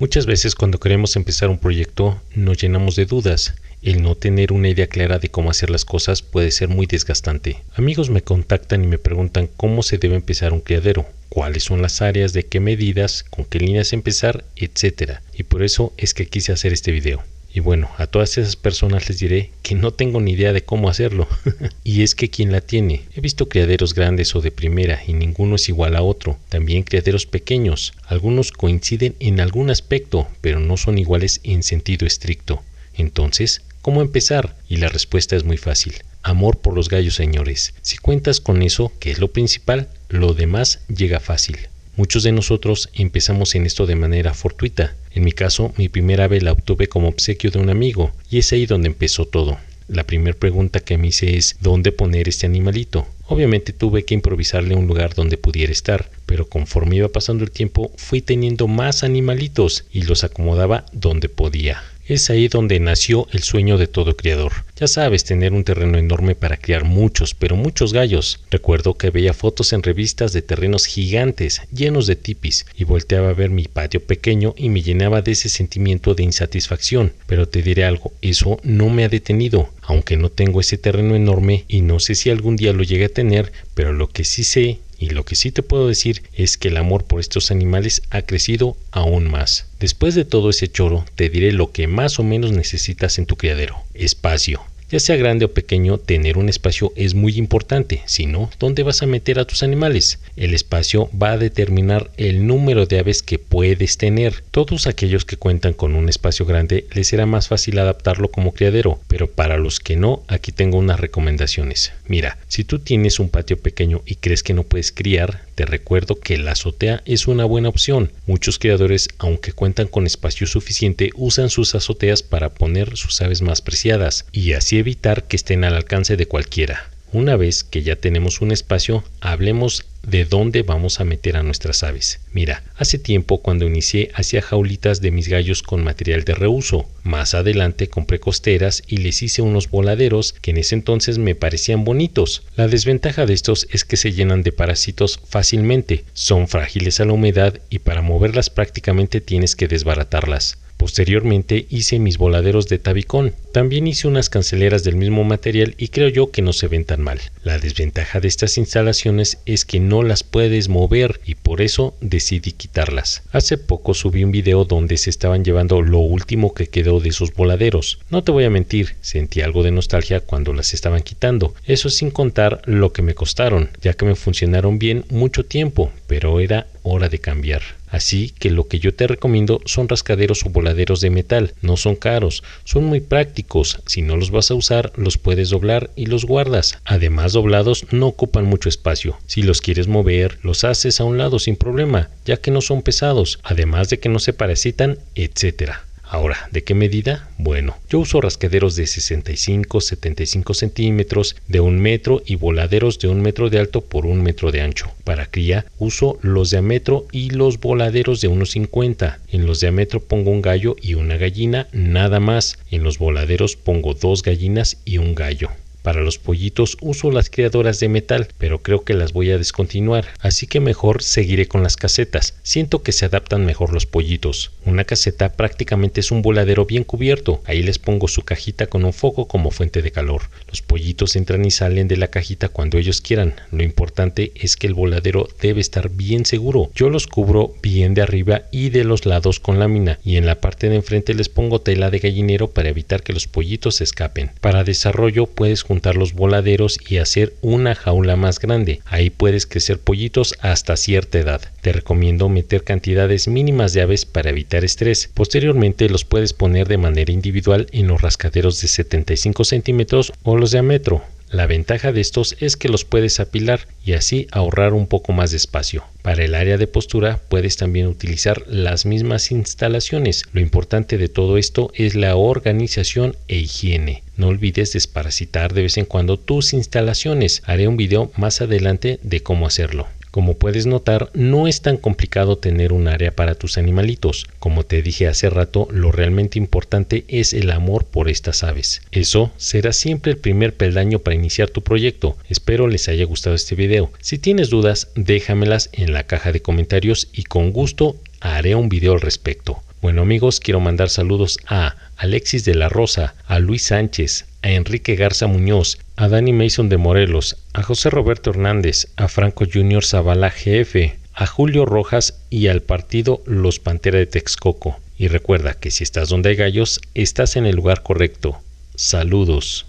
Muchas veces cuando queremos empezar un proyecto nos llenamos de dudas. El no tener una idea clara de cómo hacer las cosas puede ser muy desgastante. Amigos me contactan y me preguntan cómo se debe empezar un criadero, cuáles son las áreas, de qué medidas, con qué líneas empezar, etc. Y por eso es que quise hacer este video. Y bueno, a todas esas personas les diré que no tengo ni idea de cómo hacerlo. y es que quien la tiene. He visto criaderos grandes o de primera y ninguno es igual a otro. También criaderos pequeños. Algunos coinciden en algún aspecto, pero no son iguales en sentido estricto. Entonces, ¿cómo empezar? Y la respuesta es muy fácil. Amor por los gallos, señores. Si cuentas con eso, que es lo principal, lo demás llega fácil. Muchos de nosotros empezamos en esto de manera fortuita, en mi caso, mi primera ave la obtuve como obsequio de un amigo, y es ahí donde empezó todo. La primera pregunta que me hice es ¿dónde poner este animalito? Obviamente tuve que improvisarle un lugar donde pudiera estar, pero conforme iba pasando el tiempo fui teniendo más animalitos y los acomodaba donde podía. Es ahí donde nació el sueño de todo criador. Ya sabes, tener un terreno enorme para criar muchos, pero muchos gallos. Recuerdo que veía fotos en revistas de terrenos gigantes, llenos de tipis, y volteaba a ver mi patio pequeño y me llenaba de ese sentimiento de insatisfacción. Pero te diré algo, eso no me ha detenido, aunque no tengo ese terreno enorme y no sé si algún día lo llegue a tener, pero lo que sí sé y lo que sí te puedo decir es que el amor por estos animales ha crecido aún más. Después de todo ese choro, te diré lo que más o menos necesitas en tu criadero. Espacio. Ya sea grande o pequeño, tener un espacio es muy importante, si no, ¿dónde vas a meter a tus animales? El espacio va a determinar el número de aves que puedes tener. Todos aquellos que cuentan con un espacio grande les será más fácil adaptarlo como criadero, pero para los que no, aquí tengo unas recomendaciones. Mira, si tú tienes un patio pequeño y crees que no puedes criar, te recuerdo que la azotea es una buena opción. Muchos criadores, aunque cuentan con espacio suficiente, usan sus azoteas para poner sus aves más preciadas y así evitar que estén al alcance de cualquiera. Una vez que ya tenemos un espacio, hablemos de dónde vamos a meter a nuestras aves. Mira, hace tiempo cuando inicié hacia jaulitas de mis gallos con material de reuso. Más adelante compré costeras y les hice unos voladeros que en ese entonces me parecían bonitos. La desventaja de estos es que se llenan de parásitos fácilmente, son frágiles a la humedad y para moverlas prácticamente tienes que desbaratarlas. Posteriormente hice mis voladeros de tabicón. También hice unas canceleras del mismo material y creo yo que no se ven tan mal. La desventaja de estas instalaciones es que no las puedes mover y por eso decidí quitarlas. Hace poco subí un video donde se estaban llevando lo último que quedó de sus voladeros. No te voy a mentir, sentí algo de nostalgia cuando las estaban quitando. Eso sin contar lo que me costaron, ya que me funcionaron bien mucho tiempo, pero era hora de cambiar. Así que lo que yo te recomiendo son rascaderos o voladeros de metal, no son caros, son muy prácticos, si no los vas a usar los puedes doblar y los guardas, además doblados no ocupan mucho espacio, si los quieres mover los haces a un lado sin problema, ya que no son pesados, además de que no se parasitan, etcétera. Ahora, ¿de qué medida? Bueno, yo uso rascaderos de 65, 75 centímetros, de un metro y voladeros de un metro de alto por un metro de ancho. Para cría uso los de y los voladeros de 1,50. En los de pongo un gallo y una gallina, nada más. En los voladeros pongo dos gallinas y un gallo. Para los pollitos uso las criadoras de metal, pero creo que las voy a descontinuar, así que mejor seguiré con las casetas. Siento que se adaptan mejor los pollitos. Una caseta prácticamente es un voladero bien cubierto. Ahí les pongo su cajita con un foco como fuente de calor. Los pollitos entran y salen de la cajita cuando ellos quieran. Lo importante es que el voladero debe estar bien seguro. Yo los cubro bien de arriba y de los lados con lámina y en la parte de enfrente les pongo tela de gallinero para evitar que los pollitos se escapen. Para desarrollo puedes juntar los voladeros y hacer una jaula más grande. Ahí puedes crecer pollitos hasta cierta edad. Te recomiendo meter cantidades mínimas de aves para evitar estrés. Posteriormente los puedes poner de manera individual en los rascaderos de 75 centímetros o los de a metro. La ventaja de estos es que los puedes apilar y así ahorrar un poco más de espacio. Para el área de postura puedes también utilizar las mismas instalaciones. Lo importante de todo esto es la organización e higiene. No olvides desparasitar de vez en cuando tus instalaciones. Haré un video más adelante de cómo hacerlo. Como puedes notar, no es tan complicado tener un área para tus animalitos. Como te dije hace rato, lo realmente importante es el amor por estas aves. Eso será siempre el primer peldaño para iniciar tu proyecto. Espero les haya gustado este video. Si tienes dudas, déjamelas en la caja de comentarios y con gusto haré un video al respecto. Bueno amigos, quiero mandar saludos a Alexis de la Rosa, a Luis Sánchez, a Enrique Garza Muñoz, a Danny Mason de Morelos, a José Roberto Hernández, a Franco Junior Zavala GF, a Julio Rojas y al partido Los Pantera de Texcoco. Y recuerda que si estás donde hay gallos, estás en el lugar correcto. Saludos.